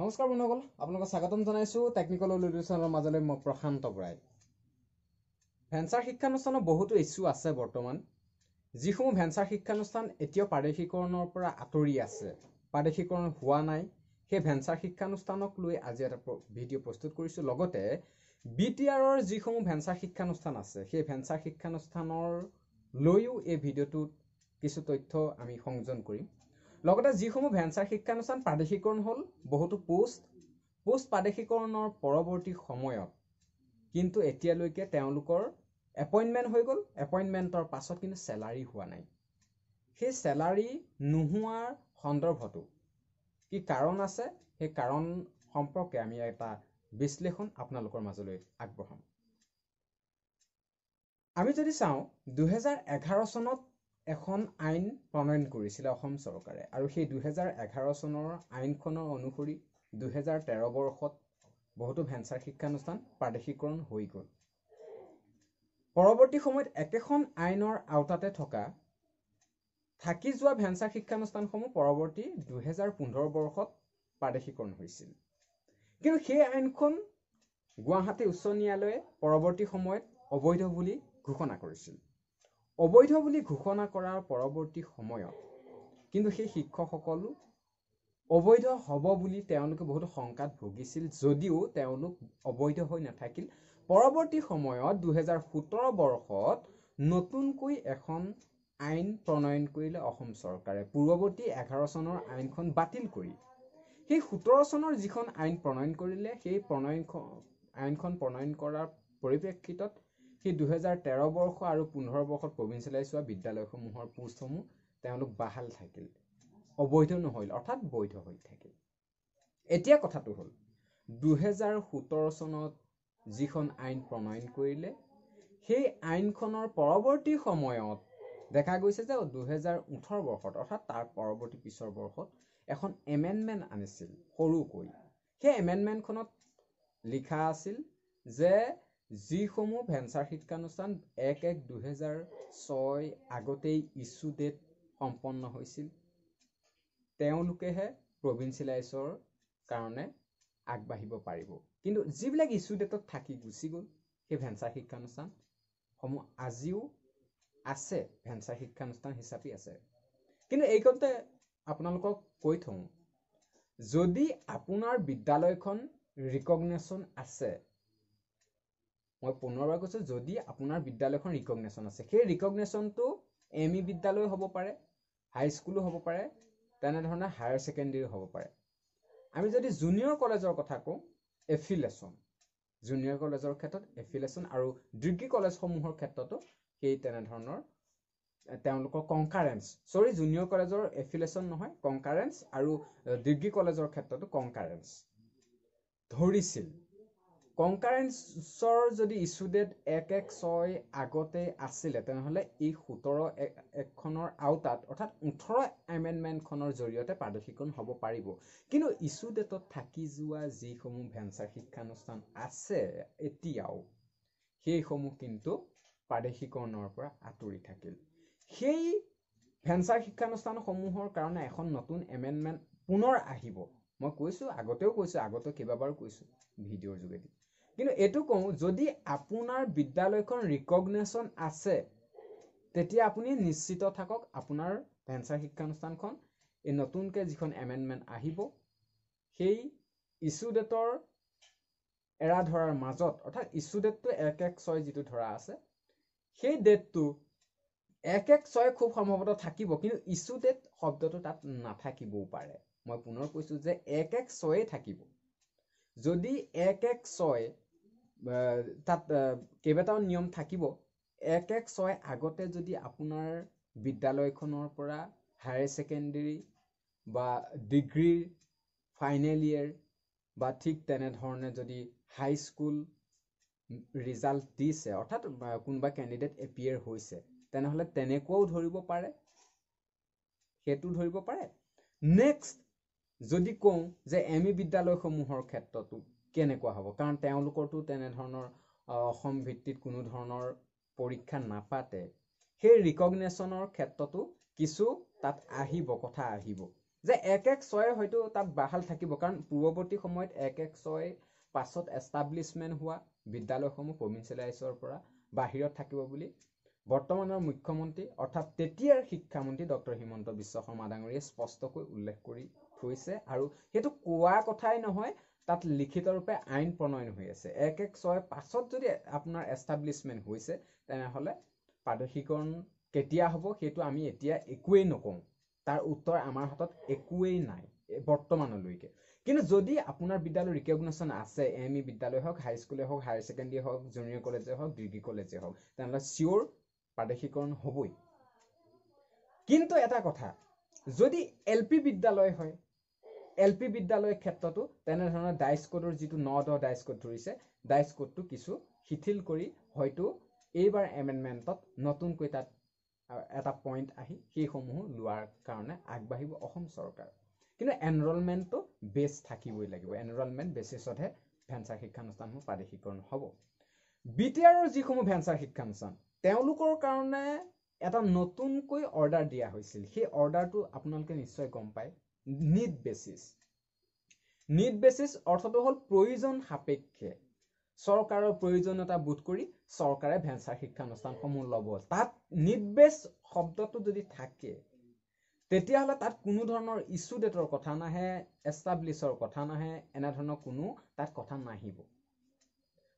নমস্কাৰ বন্ধুসকল আপোনালোকক স্বাগতম জনাইছোঁ টেকনিকেল অলিউচনৰ মাজলৈ মই প্ৰশান্ত বৰাই ভেঞ্চাৰ শিক্ষানুষ্ঠানৰ বহুতো ইছ্যু আছে বৰ্তমান যিসমূহ ভেঞ্চাৰ শিক্ষানুষ্ঠান এতিয়াও প্ৰাদেশিকৰণৰ পৰা আঁতৰি আছে প্ৰাদেশিকৰণ হোৱা নাই সেই ভেঞ্চাৰ শিক্ষানুষ্ঠানক লৈ আজি এটা ভিডিঅ' প্ৰস্তুত কৰিছোঁ লগতে বি টি আৰৰ যিসমূহ ভেঞ্চাৰ শিক্ষানুষ্ঠান আছে সেই ভেঞ্চাৰ শিক্ষানুষ্ঠানৰ লৈও এই ভিডিঅ'টোত কিছু তথ্য আমি সংযোজন কৰিম লগতে যিসমূহ ভেঞ্চাৰ শিক্ষানুষ্ঠান প্ৰাদেশিকৰণ হ'ল বহুতো পোষ্ট পোষ্ট প্ৰাদেশিকৰণৰ পৰৱৰ্তী সময়ত কিন্তু এতিয়ালৈকে তেওঁলোকৰ এপইণ্টমেণ্ট হৈ গ'ল এপইণ্টমেণ্টৰ পাছত কিন্তু চেলাৰী হোৱা নাই সেই চেলাৰী নোহোৱাৰ সন্দৰ্ভতো কি কাৰণ আছে সেই কাৰণ সম্পৰ্কে আমি এটা বিশ্লেষণ আপোনালোকৰ মাজলৈ আগবঢ়াম আমি যদি চাওঁ দুহেজাৰ এঘাৰ চনত এখন আইন প্ৰণয়ন কৰিছিলে অসম চৰকাৰে আৰু সেই দুহেজাৰ এঘাৰ চনৰ আইনখনৰ অনুসৰি দুহেজাৰ তেৰ বৰ্ষত বহুতো ভেঞ্চাৰ শিক্ষানুষ্ঠান প্ৰাদেশিকৰণ হৈ গ'ল পৰৱৰ্তী সময়ত একেখন আইনৰ আওতাতে থকা থাকি যোৱা ভেঞ্চাৰ শিক্ষানুষ্ঠানসমূহ পৰৱৰ্তী দুহেজাৰ পোন্ধৰ বৰ্ষত প্ৰাদেশিকৰণ হৈছিল কিন্তু সেই আইনখন গুৱাহাটী উচ্চ ন্যায়ালয়ে পৰৱৰ্তী সময়ত অবৈধ বুলি ঘোষণা কৰিছিল অবৈধ বুলি ঘোষণা কৰাৰ পৰৱৰ্তী সময়ত কিন্তু সেই শিক্ষকসকলো অবৈধ হ'ব বুলি তেওঁলোকে বহুত শংকাত ভুগিছিল যদিও তেওঁলোক অবৈধ হৈ নাথাকিল পৰৱৰ্তী সময়ত দুহেজাৰ সোতৰ বৰ্ষত নতুনকৈ এখন আইন প্ৰণয়ন কৰিলে অসম চৰকাৰে পূৰ্ৱৱৰ্তী এঘাৰ চনৰ আইনখন বাতিল কৰি সেই সোতৰ চনৰ যিখন আইন প্ৰণয়ন কৰিলে সেই প্ৰণয়ন আইনখন প্ৰণয়ন কৰাৰ পৰিপ্ৰেক্ষিতত সেই দুহেজাৰ তেৰ বৰ্ষ আৰু পোন্ধৰ বৰ্ষত প্ৰভিঞ্চিয়েলাইজ হোৱা বিদ্যালয়সমূহৰ পোষ্টসমূহ তেওঁলোক বাহাল থাকিল অবৈধ নহ'ল অৰ্থাৎ বৈধ হৈ থাকিল এতিয়া কথাটো হ'ল দুহেজাৰ সোতৰ চনত যিখন আইন প্ৰণয়ন কৰিলে সেই আইনখনৰ পৰৱৰ্তী সময়ত দেখা গৈছে যে দুহেজাৰ ওঠৰ বৰ্ষত অৰ্থাৎ তাৰ পৰৱৰ্তী পিছৰ বৰ্ষত এখন এমেণ্ডমেণ্ট আনিছিল সৰুকৈ সেই এমেণ্ডমেণ্টখনত লিখা আছিল যে যিসমূহ ভেঞ্চাৰ শিক্ষানুষ্ঠান এক এক দুহেজাৰ ছয় আগতেই ইছ্যু ডেট সম্পন্ন হৈছিল তেওঁলোকেহে প্ৰবীণ কাৰণে আগবাঢ়িব পাৰিব কিন্তু যিবিলাক ইছ্যু ডেটত থাকি গুচি গ'ল সেই ভেঞ্চাৰ শিক্ষানুষ্ঠানসমূহ আজিও আছে ভেঞ্চাৰ শিক্ষানুষ্ঠান হিচাপে আছে কিন্তু এইকণতে আপোনালোকক কৈ থওঁ যদি আপোনাৰ বিদ্যালয়খন ৰিকগনেশ্যন আছে মই পুনৰবাৰ কৈছোঁ যদি আপোনাৰ বিদ্যালয়খন ৰিকগনেশ্যন আছে সেই ৰিকগনেশ্যনটো এম ই e বিদ্যালয় হ'ব পাৰে হাইস্কুলো হ'ব পাৰে তেনেধৰণে হায়াৰ ছেকেণ্ডেৰীও হ'ব পাৰে আমি যদি জুনিয়ৰ কলেজৰ কথা কওঁ এফিলেশ্যন জুনিয়ৰ কলেজৰ ক্ষেত্ৰত এফিলেশ্যন আৰু ডিগ্ৰী কলেজসমূহৰ ক্ষেত্ৰতো সেই তেনেধৰণৰ তেওঁলোকৰ কংকাৰেঞ্চ চৰি জুনিয়ৰ কলেজৰ এফিলেশ্যন নহয় কংকাৰেঞ্চ আৰু ডিগ্ৰী কলেজৰ ক্ষেত্ৰতো কংকাৰেঞ্চ ধৰিছিল কংকাৰেঞ্চৰ যদি ইছ্যু ডেট এক এক ছয় আগতে আছিলে তেনেহ'লে এই সোতৰ একখনৰ আওতাত অৰ্থাৎ ওঠৰ এমেণ্ডমেণ্টখনৰ জৰিয়তে পাৰদৰ্শীকৰণ হ'ব পাৰিব কিন্তু ইছ্যু ডেটত থাকি যোৱা যিসমূহ ভেঞ্চাৰ শিক্ষানুষ্ঠান আছে এতিয়াও সেইসমূহ কিন্তু পাৰদৰ্শীকৰণৰ পৰা আঁতৰি থাকিল সেই ভেঞ্চাৰ শিক্ষানুষ্ঠানসমূহৰ কাৰণে এখন নতুন এমেণ্ডমেণ্ট পুনৰ আহিব মই কৈছোঁ আগতেও কৈছোঁ আগতেও কেইবাবাৰো কৈছোঁ ভিডিঅ'ৰ যোগেদি কিন্তু এইটো কওঁ যদি আপোনাৰ বিদ্যালয়খন ৰিকগনেশ্যন আছে তেতিয়া আপুনি নিশ্চিত থাকক আপোনাৰ ভেঞ্চাৰ শিক্ষানুষ্ঠানখন এই নতুনকৈ যিখন এমেণ্ডমেণ্ট আহিব সেই ইছ্যু ডেটৰ এৰা ধৰাৰ মাজত অৰ্থাৎ ইছ্যু ডেটটো এক এক ছয় যিটো ধৰা আছে সেই ডেটটো এক এক ছয় খুব সম্ভৱতঃ থাকিব কিন্তু ইছ্যু ডেট শব্দটো তাত নাথাকিবও পাৰে মই পুনৰ কৈছোঁ যে এক এক ছয়েই থাকিব যদি এক এক ছয় তাত কেইবাটাও নিয়ম থাকিব এক এক ছয় আগতে যদি আপোনাৰ বিদ্যালয়খনৰ পৰা হায়াৰ ছেকেণ্ডেৰী বা ডিগ্ৰীৰ ফাইনেল ইয়েৰ বা ঠিক তেনেধৰণে যদি হাইস্কুল ৰিজাল্ট দিছে অৰ্থাৎ কোনোবা কেণ্ডিডেট এপিয়াৰ হৈছে তেনেহ'লে তেনেকুৱাও ধৰিব পাৰে সেইটো ধৰিব পাৰে নেক্সট যদি কওঁ যে এম ই e বিদ্যালয়সমূহৰ ক্ষেত্ৰতো কেনেকুৱা হ'ব কাৰণ তেওঁলোকৰতো তেনেধৰণৰ অসম ভিত্তিত কোনো ধৰণৰ পৰীক্ষা নাপাতে সেই ৰিকগনেশ্যনৰ ক্ষেত্ৰতো কিছু তাত আহিব কথা আহিব যে এক এক ছয়ে হয়তো তাত বাহাল থাকিব কাৰণ পূৰ্বৱৰ্তী সময়ত এক এক ছয় পাছত এষ্টাব্লিছমেণ্ট হোৱা বিদ্যালয়সমূহ প্ৰভিঞ্চিয়েলাইজৰ পৰা বাহিৰত থাকিব বুলি বৰ্তমানৰ মুখ্যমন্ত্ৰী অৰ্থাৎ তেতিয়াৰ শিক্ষামন্ত্ৰী ডক্টৰ হিমন্ত বিশ্ব শৰ্মা ডাঙৰীয়াই স্পষ্টকৈ উল্লেখ কৰি থৈছে আৰু সেইটো কোৱা কথাই নহয় তাত লিখিত ৰূপে আইন প্ৰণয়ন হৈ আছে এক এক ছয় পাছত যদি আপোনাৰ এষ্টাব্লিছমেণ্ট হৈছে তেনেহ'লে পাদেশীকৰণ কেতিয়া হ'ব সেইটো আমি এতিয়া একোৱেই নকওঁ তাৰ উত্তৰ আমাৰ হাতত একোৱেই নাই বৰ্তমানলৈকে কিন্তু যদি আপোনাৰ বিদ্যালয়ৰ ৰিকগনেশ্যন আছে এম ই e বিদ্যালয় হওক হাইস্কুলেই হওক হায়াৰ ছেকেণ্ডেৰী হওক জুনিয়ৰ কলেজেই হওক ডিগ্ৰী কলেজেই হওক তেনেহ'লে চিয়'ৰ প্ৰাদেশীকৰণ হ'বই কিন্তু এটা কথা যদি এল পি বিদ্যালয় হয় এল পি বিদ্যালয়ৰ ক্ষেত্ৰতো তেনেধৰণৰ ডাইচ কোডৰ যিটো ন দহ ডাইচ কোড ধৰিছে ডাইচ কোডটো কিছু শিথিল কৰি হয়তো এইবাৰ এমেণ্ডমেণ্টত নতুনকৈ তাত এটা পইণ্ট আহি সেইসমূহো লোৱাৰ কাৰণে আগবাঢ়িব অসম চৰকাৰ কিন্তু এনৰলমেণ্টটো বেছ থাকিবই লাগিব এনৰলমেণ্ট বেচিছতহে ভেঞ্চাৰ শিক্ষানুষ্ঠানসমূহ প্ৰাদেশিকৰণ হ'ব বি টি আৰৰ যিসমূহ ভেঞ্চাৰ শিক্ষানুষ্ঠান তেওঁলোকৰ কাৰণে এটা নতুনকৈ অৰ্ডাৰ দিয়া হৈছিল সেই অৰ্ডাৰটো আপোনালোকে নিশ্চয় গম পায় নিড বেচিছ নিড বেচিছ অৰ্থটো হ'ল প্ৰয়োজন সাপেক্ষে চৰকাৰৰ প্ৰয়োজনীয়তা বোধ কৰি চৰকাৰে ভেঞ্চাৰ শিক্ষানুষ্ঠানসমূহ ল'ব তাত নিড বেচ শব্দটো যদি থাকে তেতিয়াহ'লে তাত কোনো ধৰণৰ ইছ্যু ডেটৰ কথা নাহে এষ্টাব্লিছৰ কথা নাহে এনেধৰণৰ কোনো তাত কথা নাহিব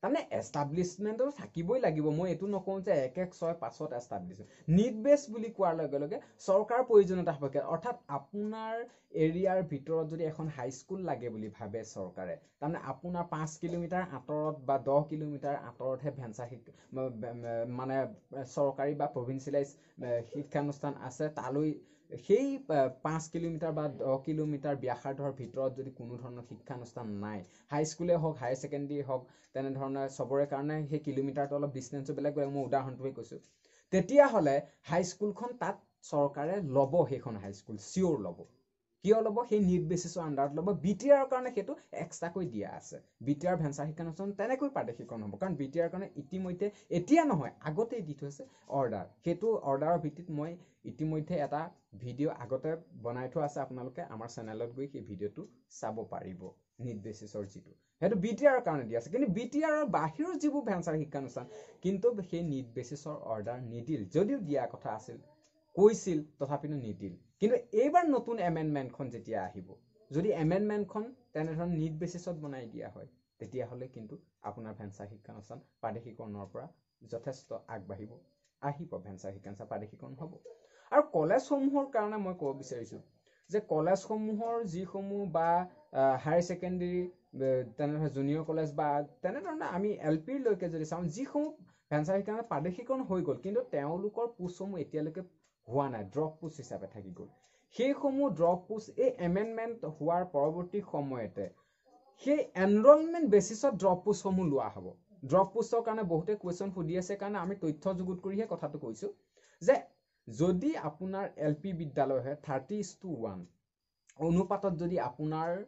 তাৰমানে এষ্টাব্লিছমেণ্টৰ থাকিবই লাগিব মই এইটো নকওঁ যে এক এক ছয় পাছত এষ্টাব্লিছমেণ্ট নিড বেছ বুলি কোৱাৰ লগে লগে চৰকাৰ প্ৰয়োজনীয়তা সাপেক্ষে অৰ্থাৎ আপোনাৰ এৰিয়াৰ ভিতৰত যদি এখন হাইস্কুল লাগে বুলি ভাবে চৰকাৰে তাৰমানে আপোনাৰ পাঁচ কিলোমিটাৰ আঁতৰত বা দহ কিলোমিটাৰ আঁতৰতহে ভেঞ্চাৰ শিক মানে চৰকাৰী বা প্ৰভিঞ্চিয়েলাইজ শিক্ষানুষ্ঠান আছে তালৈ সেই পাঁচ কিলোমিটাৰ বা দহ কিলোমিটাৰ ব্যাসাৰ্ধৰ ভিতৰত যদি কোনো ধৰণৰ শিক্ষানুষ্ঠান নাই হাইস্কুলেই হওক হায়াৰ ছেকেণ্ডেৰী হওক তেনেধৰণে চবৰে কাৰণে সেই কিলোমিটাৰটো অলপ ডিষ্টেঞ্চো বেলেগ বেলেগ মই উদাহৰণটোৱে কৈছোঁ তেতিয়াহ'লে হাইস্কুলখন তাত চৰকাৰে ল'ব সেইখন হাইস্কুল চিয়'ৰ ল'ব কিয় ল'ব সেই নিট বেচিছৰ আণ্ডাৰত ল'ব বি টি আৰৰ কাৰণে সেইটো এক্সট্ৰাকৈ দিয়া আছে বি টি আৰ ভেঞ্চাৰ শিক্ষানুষ্ঠান তেনেকৈ প্ৰাদেশিকৰণ হ'ব কাৰণ বি টি আৰৰ কাৰণে ইতিমধ্যে এতিয়া নহয় আগতেই দি থৈছে অৰ্ডাৰ সেইটো অৰ্ডাৰৰ ভিত্তিত মই ইতিমধ্যে এটা ভিডিঅ' আগতে বনাই থোৱা আছে আপোনালোকে আমাৰ চেনেলত গৈ সেই ভিডিঅ'টো চাব পাৰিব নিট বেচিছৰ যিটো সেইটো বি টি আৰৰ কাৰণে দি আছে কিন্তু বি টি আৰৰ বাহিৰৰ যিবোৰ ভেঞ্চাৰ শিক্ষানুষ্ঠান কিন্তু সেই নিট বেচিছৰ অৰ্ডাৰ নিদিল যদিও দিয়া কথা আছিল কৈছিল তথাপিতো নিদিল কিন্তু এইবাৰ নতুন এমেণ্ডমেণ্টখন যেতিয়া আহিব যদি এমেণ্ডমেণ্টখন তেনেধৰণে নিট বেচিছত বনাই দিয়া হয় তেতিয়াহ'লে কিন্তু আপোনাৰ ভেঞ্চাৰ শিক্ষানুষ্ঠান প্ৰাদেশিকৰণৰ পৰা যথেষ্ট আগবাঢ়িব আহিব ভেঞ্চাৰ শিক্ষানুষ্ঠান প্ৰাদেশিকৰণ হ'ব আৰু কলেজসমূহৰ কাৰণে মই ক'ব বিচাৰিছোঁ যে কলেজসমূহৰ যিসমূহ বা হায়াৰ ছেকেণ্ডেৰী তেনেধৰণে জুনিয়ৰ কলেজ বা তেনেধৰণে আমি এল পিৰলৈকে যদি চাওঁ যিসমূহ ভেঞ্চাৰ শিক্ষানুষ্ঠান প্ৰাদেশিকৰণ হৈ গ'ল কিন্তু তেওঁলোকৰ পোষ্টসমূহ এতিয়ালৈকে হোৱা নাই ড্ৰপ পোষ্ট হিচাপে থাকি গ'ল সেইসমূহ ড্ৰপ পোষ্ট এই এমেণ্ডমেণ্ট হোৱাৰ পৰৱৰ্তী সময়তে সেই এনৰলমেণ্ট বেচিছত ড্ৰপ পোষ্টসমূহ লোৱা হ'ব ড্ৰপ পোষ্টৰ কাৰণে বহুতে কুৱেশ্যন সুধি আছে কাৰণে আমি তথ্য যুগুত কৰিহে কথাটো কৈছোঁ যে যদি আপোনাৰ এল পি বিদ্যালয় হয় থাৰ্টি ওৱান অনুপাতত যদি আপোনাৰ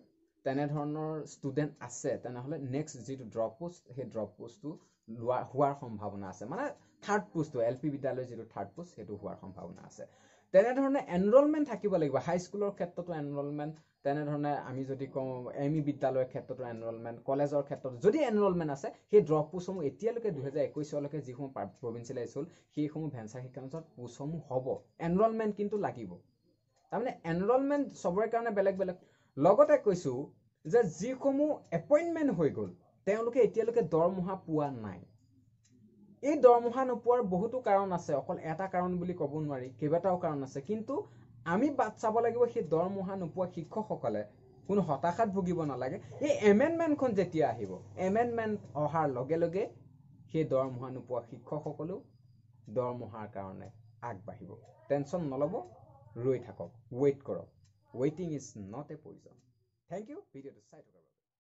তেনেধৰণৰ ষ্টুডেণ্ট আছে তেনেহ'লে নেক্সট যিটো ড্ৰপ পোষ্ট সেই ড্ৰপ পোষ্টটো লোৱা হোৱাৰ সম্ভাৱনা আছে মানে থাৰ্ড পোষ্টটো এল পি বিদ্যালয়ৰ যিটো থাৰ্ড পোষ্ট সেইটো হোৱাৰ সম্ভাৱনা আছে তেনেধৰণে এনৰলমেণ্ট থাকিব লাগিব হাইস্কুলৰ ক্ষেত্ৰতো এনৰলমেণ্ট তেনেধৰণে আমি যদি কওঁ এম ই e বিদ্যালয়ৰ ক্ষেত্ৰতো এনৰলমেণ্ট কলেজৰ ক্ষেত্ৰত যদি এনৰলমেণ্ট আছে সেই ড্ৰপ পোষ্টসমূহ এতিয়ালৈকে দুহেজাৰ একৈছ একৈছলৈকে যিসমূহ প্ৰভিঞ্চিয়েলাইজ স্কুল সেইসমূহ ভেঞ্চাৰ শিক্ষানুষ্ঠ পোষ্টসমূহ হ'ব এনৰলমেণ্ট কিন্তু লাগিব তাৰমানে এনৰলমেণ্ট চবৰে কাৰণে বেলেগ বেলেগ লগতে কৈছোঁ যে যিসমূহ এপইণ্টমেণ্ট হৈ গ'ল তেওঁলোকে এতিয়ালৈকে দৰমহা পোৱা নাই এই দৰমহা নোপোৱাৰ বহুতো কাৰণ আছে অকল এটা কাৰণ বুলি ক'ব নোৱাৰি কেইবাটাও কাৰণ আছে কিন্তু আমি বাট চাব লাগিব সেই দৰমহা নোপোৱা শিক্ষকসকলে কোনো হতাশাত ভুগিব নালাগে এই এমেণ্ডমেণ্টখন যেতিয়া আহিব এমেণ্ডমেণ্ট অহাৰ লগে লগে সেই দৰমহা নোপোৱা শিক্ষকসকলেও দৰমহাৰ কাৰণে আগবাঢ়িব টেনশ্যন নল'ব ৰৈ থাকক ৱেইট কৰক ৱেইটিং is not a poison thank you ভিডিঅ'টো চাই থাকক